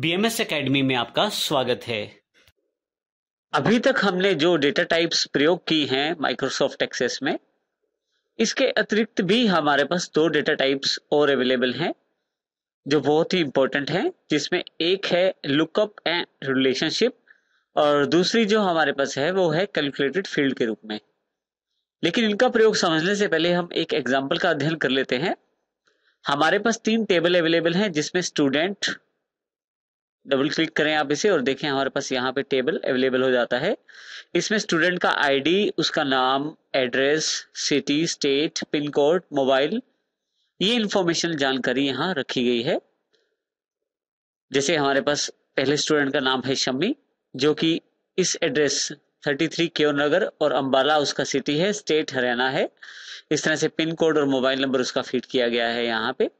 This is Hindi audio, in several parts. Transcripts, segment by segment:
बीएमएस एकेडमी में आपका स्वागत है अभी तक हमने जो डेटा टाइप्स प्रयोग की हैं माइक्रोसॉफ्ट एक्सेस में इसके अतिरिक्त भी हमारे पास दो डेटा टाइप्स और अवेलेबल हैं जो बहुत ही इंपॉर्टेंट हैं जिसमें एक है लुकअप एंड रिलेशनशिप और दूसरी जो हमारे पास है वो है कैलकुलेटेड फील्ड के रूप में लेकिन इनका प्रयोग समझने से पहले हम एक एग्जाम्पल का अध्ययन कर लेते हैं हमारे पास तीन टेबल अवेलेबल हैं जिसमें स्टूडेंट डबल क्लिक करें आप इसे और देखें हमारे पास यहाँ पे टेबल अवेलेबल हो जाता है इसमें स्टूडेंट का आईडी, उसका नाम address city state pin code mobile ये इंफॉर्मेशन जानकारी यहाँ रखी गई है जैसे हमारे पास पहले स्टूडेंट का नाम है शम्मी जो कि इस एड्रेस 33 केव नगर और अम्बाला उसका सिटी है स्टेट हरियाणा है इस तरह से पिन कोड और मोबाइल नंबर उसका फीड किया गया है यहाँ पे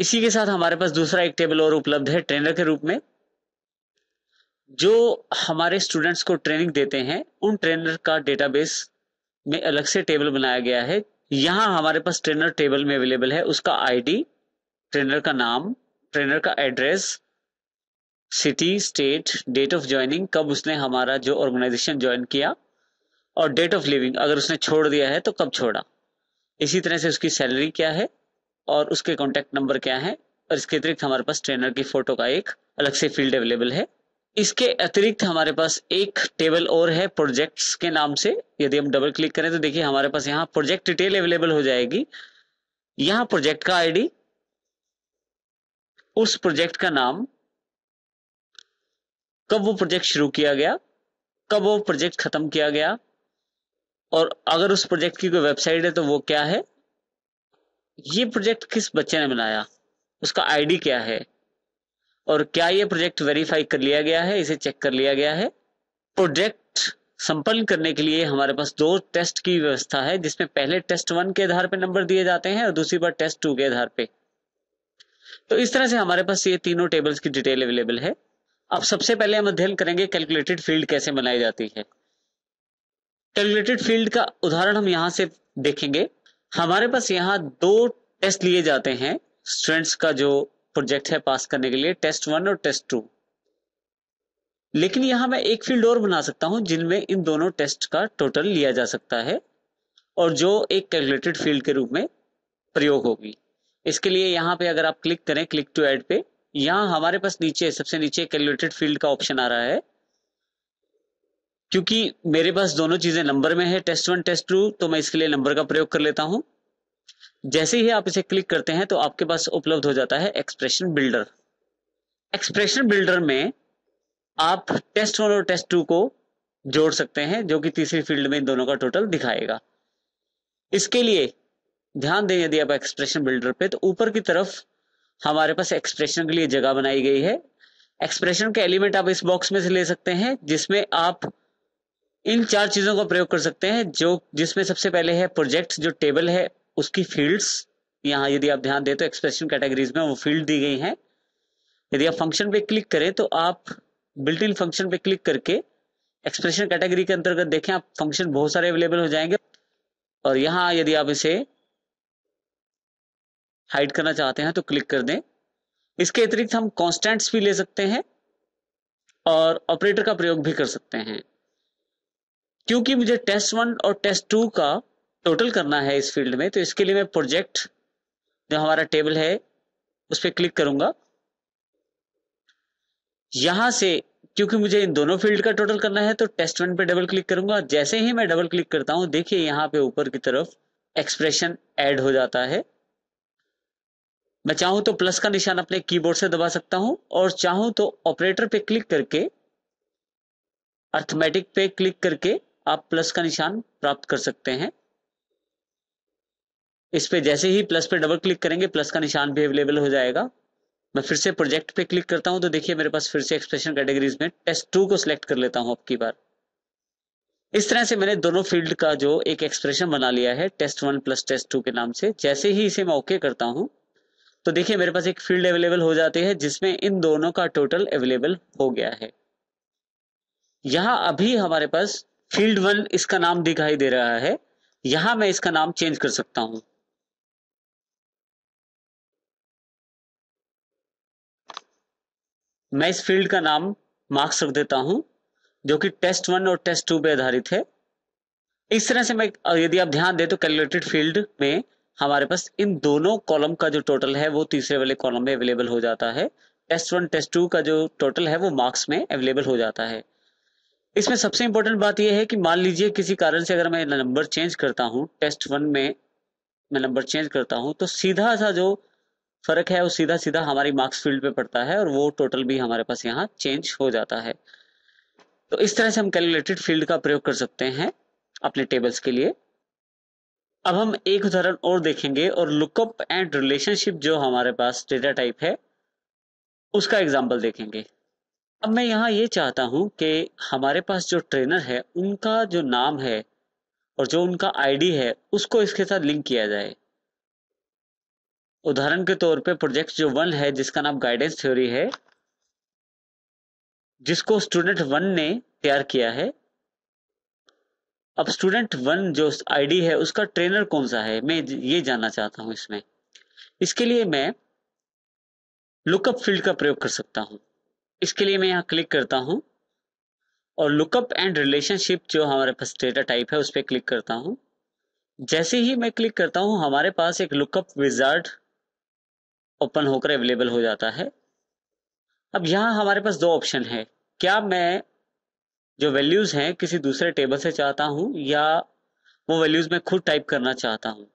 इसी के साथ हमारे पास दूसरा एक टेबल और उपलब्ध है ट्रेनर के रूप में जो हमारे स्टूडेंट्स को ट्रेनिंग देते हैं उन ट्रेनर का डेटाबेस में अलग से टेबल बनाया गया है यहाँ हमारे पास ट्रेनर टेबल में अवेलेबल है उसका आईडी ट्रेनर का नाम ट्रेनर का address city state date of joining कब उसने हमारा जो ऑर्गेनाइजेशन ज्वाइन किया और डेट ऑफ लिविंग अगर उसने छोड़ दिया है तो कब छोड़ा इसी तरह से उसकी सैलरी क्या है और उसके कॉन्टैक्ट नंबर क्या है और इसके अतिरिक्त हमारे पास ट्रेनर की फोटो का एक अलग से फील्ड अवेलेबल है इसके अतिरिक्त हमारे पास एक टेबल और है प्रोजेक्ट्स के नाम से यदि हम डबल क्लिक करें तो देखिए हमारे पास यहाँ प्रोजेक्ट डिटेल अवेलेबल हो जाएगी यहाँ प्रोजेक्ट का आईडी उस प्रोजेक्ट का नाम कब वो प्रोजेक्ट शुरू किया गया कब वो प्रोजेक्ट खत्म किया गया और अगर उस प्रोजेक्ट की कोई वेबसाइट है तो वो क्या है ये प्रोजेक्ट किस बच्चे ने बनाया उसका आईडी क्या है और क्या ये प्रोजेक्ट वेरीफाई कर लिया गया है इसे चेक कर लिया गया है प्रोजेक्ट संपन्न करने के लिए हमारे पास दो टेस्ट की व्यवस्था है जिसमें पहले टेस्ट वन के आधार पर नंबर दिए जाते हैं और दूसरी बार टेस्ट टू के आधार पे तो इस तरह से हमारे पास ये तीनों टेबल्स की डिटेल अवेलेबल है अब सबसे पहले हम अध्ययन करेंगे कैलकुलेटेड फील्ड कैसे बनाई जाती है कैलकुलेटेड फील्ड का उदाहरण हम यहां से देखेंगे हमारे पास यहाँ दो टेस्ट लिए जाते हैं स्टूडेंट्स का जो प्रोजेक्ट है पास करने के लिए टेस्ट वन और टेस्ट टू लेकिन यहां मैं एक फील्ड और बना सकता हूं जिनमें इन दोनों टेस्ट का टोटल लिया जा सकता है और जो एक कैलकुलेटेड फील्ड के रूप में प्रयोग होगी इसके लिए यहां पे अगर आप क्लिक करें क्लिक टू ऐड पे यहाँ हमारे पास नीचे सबसे नीचे कैलकुलेटेड फील्ड का ऑप्शन आ रहा है क्योंकि मेरे पास दोनों चीजें नंबर में है टेस्ट वन टेस्ट टू तो मैं इसके लिए नंबर का प्रयोग कर लेता हूं जैसे ही आप इसे क्लिक करते हैं तो आपके पास उपलब्ध हो जाता है एक्सप्रेशन बिल्डर एक्सप्रेशन बिल्डर में आप टेस्ट वन और टेस्ट टू को जोड़ सकते हैं जो कि तीसरी फील्ड में इन दोनों का टोटल दिखाएगा इसके लिए ध्यान दें यदि आप एक्सप्रेशन बिल्डर पे तो ऊपर की तरफ हमारे पास एक्सप्रेशन के लिए जगह बनाई गई है एक्सप्रेशन के एलिमेंट आप इस बॉक्स में से ले सकते हैं जिसमें आप इन चार चीजों को प्रयोग कर सकते हैं जो जिसमें सबसे पहले है प्रोजेक्ट जो टेबल है उसकी फील्ड्स यहाँ यदि आप ध्यान दें तो एक्सप्रेशन कैटेगरीज में वो फील्ड दी गई हैं यदि आप फंक्शन पे क्लिक करें तो आप बिल्ट इन फंक्शन पे क्लिक करके एक्सप्रेशन कैटेगरी के अंतर्गत देखें आप फंक्शन बहुत सारे अवेलेबल हो जाएंगे और यहाँ यदि आप इसे हाइड करना चाहते हैं तो क्लिक कर दें इसके अतिरिक्त हम कॉन्स्टेंट्स भी ले सकते हैं और ऑपरेटर का प्रयोग भी कर सकते हैं क्योंकि मुझे टेस्ट वन और टेस्ट टू का टोटल करना है इस फील्ड में तो इसके लिए मैं प्रोजेक्ट जो हमारा टेबल है उस पर क्लिक करूंगा यहां से क्योंकि मुझे इन दोनों फील्ड का टोटल करना है तो टेस्ट वन पे डबल क्लिक करूंगा जैसे ही मैं डबल क्लिक करता हूं देखिए यहां पे ऊपर की तरफ एक्सप्रेशन ऐड हो जाता है मैं चाहूं तो प्लस का निशान अपने कीबोर्ड से दबा सकता हूं और चाहूं तो ऑपरेटर पे क्लिक करके अर्थमेटिक पे क्लिक करके आप प्लस का निशान प्राप्त कर सकते हैं इस पे जैसे ही प्लस पे डबल क्लिक करेंगे प्लस का निशान भी अवेलेबल हो जाएगा मैं फिर से प्रोजेक्ट पे क्लिक करता हूं तो देखिए मेरे पास फिर से एक्सप्रेशन कैटेगरीज में टेस्ट टू को सिलेक्ट कर लेता हूं अब की बार इस तरह से मैंने दोनों फील्ड का जो एक एक्सप्रेशन बना लिया है test one plus test two के नाम से जैसे ही इसे मैं ओके करता हूं तो देखिए मेरे पास एक फील्ड अवेलेबल हो जाती है जिसमें इन दोनों का टोटल अवेलेबल हो गया है यहां अभी हमारे पास फील्ड वन इसका नाम दिखाई दे रहा है यहां मैं इसका नाम चेंज कर सकता हूं मैं इस फील्ड का नाम मार्क्स रख देता हूं जो कि टेस्ट वन और टेस्ट टू पे आधारित है इस तरह से मैं यदि आप ध्यान दें तो कैलकुलेटेड फील्ड में हमारे पास इन दोनों कॉलम का जो टोटल है वो तीसरे वाले कॉलम में अवेलेबल हो जाता है टेस्ट वन टेस्ट टू का जो टोटल है वो मार्क्स में अवेलेबल हो जाता है इसमें सबसे इंपॉर्टेंट बात यह है कि मान लीजिए किसी कारण से अगर मैं नंबर चेंज करता हूँ टेस्ट वन में मैं नंबर चेंज करता हूँ तो सीधा सा जो फर्क है वो सीधा सीधा हमारी मार्क्स फील्ड पे पड़ता है और वो टोटल भी हमारे पास यहाँ चेंज हो जाता है तो इस तरह से हम कैलकुलेटेड फील्ड का प्रयोग कर सकते हैं अपने टेबल्स के लिए अब हम एक उदाहरण और देखेंगे और लुकअप एंड रिलेशनशिप जो हमारे पास डेटा टाइप है उसका एग्जाम्पल देखेंगे अब मैं यहाँ ये चाहता हूँ कि हमारे पास जो ट्रेनर है उनका जो नाम है और जो उनका आईडी है उसको इसके साथ लिंक किया जाए उदाहरण के तौर पे प्रोजेक्ट जो वन है जिसका नाम गाइडेंस थ्योरी है जिसको स्टूडेंट वन ने तैयार किया है अब स्टूडेंट वन जो आईडी है उसका ट्रेनर कौन सा है मैं ये जानना चाहता हूं इसमें इसके लिए मैं लुकअप फील्ड का प्रयोग कर सकता हूं इसके लिए मैं यहाँ क्लिक करता हूँ और लुकअप एंड रिलेशनशिप जो हमारे पास डेटा टाइप है उस पर क्लिक करता हूँ जैसे ही मैं क्लिक करता हूँ हमारे पास एक लुकअप विजार्ड ओपन होकर अवेलेबल हो जाता है अब यहाँ हमारे पास दो ऑप्शन है क्या मैं जो वैल्यूज हैं किसी दूसरे टेबल से चाहता हूँ या वो वैल्यूज मैं खुद टाइप करना चाहता हूँ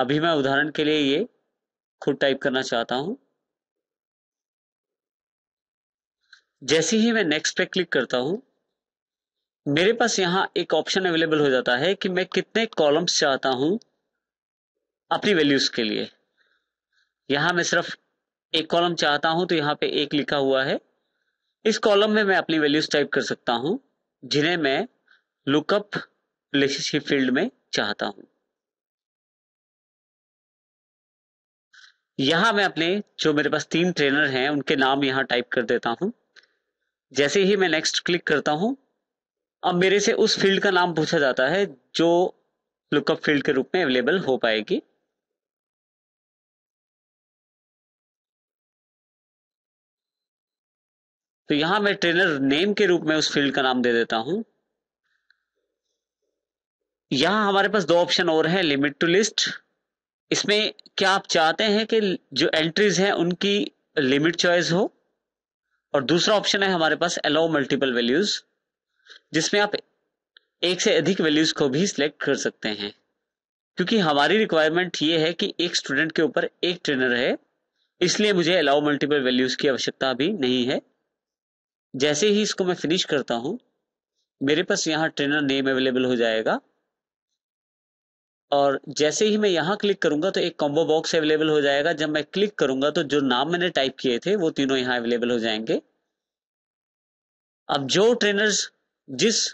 अभी मैं उदाहरण के लिए ये खुद टाइप करना चाहता हूँ जैसे ही मैं नेक्स्ट पे क्लिक करता हूँ मेरे पास यहाँ एक ऑप्शन अवेलेबल हो जाता है कि मैं कितने कॉलम्स चाहता हूं अपनी वैल्यूज के लिए यहां मैं सिर्फ एक कॉलम चाहता हूं तो यहां पे एक लिखा हुआ है इस कॉलम में मैं अपनी वैल्यूज टाइप कर सकता हूं जिन्हें मैं लुकअप रिलेशनशिप फील्ड में चाहता हूं यहां मैं अपने जो मेरे पास तीन ट्रेनर हैं उनके नाम यहाँ टाइप कर देता हूं जैसे ही मैं नेक्स्ट क्लिक करता हूं अब मेरे से उस फील्ड का नाम पूछा जाता है जो लुकअप फील्ड के रूप में अवेलेबल हो पाएगी तो यहां मैं ट्रेनर नेम के रूप में उस फील्ड का नाम दे देता हूं यहां हमारे पास दो ऑप्शन और हैं लिमिट टू लिस्ट इसमें क्या आप चाहते हैं कि जो एंट्रीज हैं उनकी लिमिट चॉइस हो और दूसरा ऑप्शन है हमारे पास अलाउ मल्टीपल वैल्यूज जिसमें आप एक से अधिक वैल्यूज को भी सिलेक्ट कर सकते हैं क्योंकि हमारी रिक्वायरमेंट ये है कि एक स्टूडेंट के ऊपर एक ट्रेनर है इसलिए मुझे अलाउ मल्टीपल वैल्यूज की आवश्यकता भी नहीं है जैसे ही इसको मैं फिनिश करता हूं मेरे पास यहाँ ट्रेनर नेम अवेलेबल हो जाएगा और जैसे ही मैं यहाँ क्लिक करूंगा तो एक कॉम्बो बॉक्स अवेलेबल हो जाएगा जब मैं क्लिक करूंगा तो जो नाम मैंने टाइप किए थे वो तीनों यहाँ अवेलेबल हो जाएंगे अब जो ट्रेनर्स जिस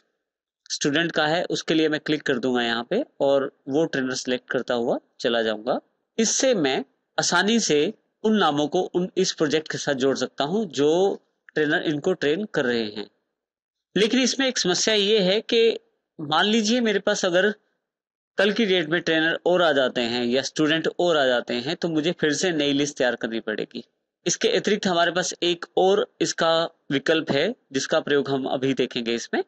स्टूडेंट का है उसके लिए मैं क्लिक कर दूंगा यहाँ पे और वो ट्रेनर सेलेक्ट करता हुआ चला जाऊंगा इससे मैं आसानी से उन नामों को उन इस प्रोजेक्ट के साथ जोड़ सकता हूँ जो ट्रेनर इनको ट्रेन कर रहे हैं लेकिन इसमें एक समस्या ये है कि मान लीजिए मेरे पास अगर कल की डेट में ट्रेनर और आ जाते हैं या स्टूडेंट और आ जाते हैं तो मुझे फिर से नई लिस्ट तैयार करनी पड़ेगी इसके अतिरिक्त हमारे पास एक और इसका विकल्प है जिसका प्रयोग हम अभी देखेंगे इसमें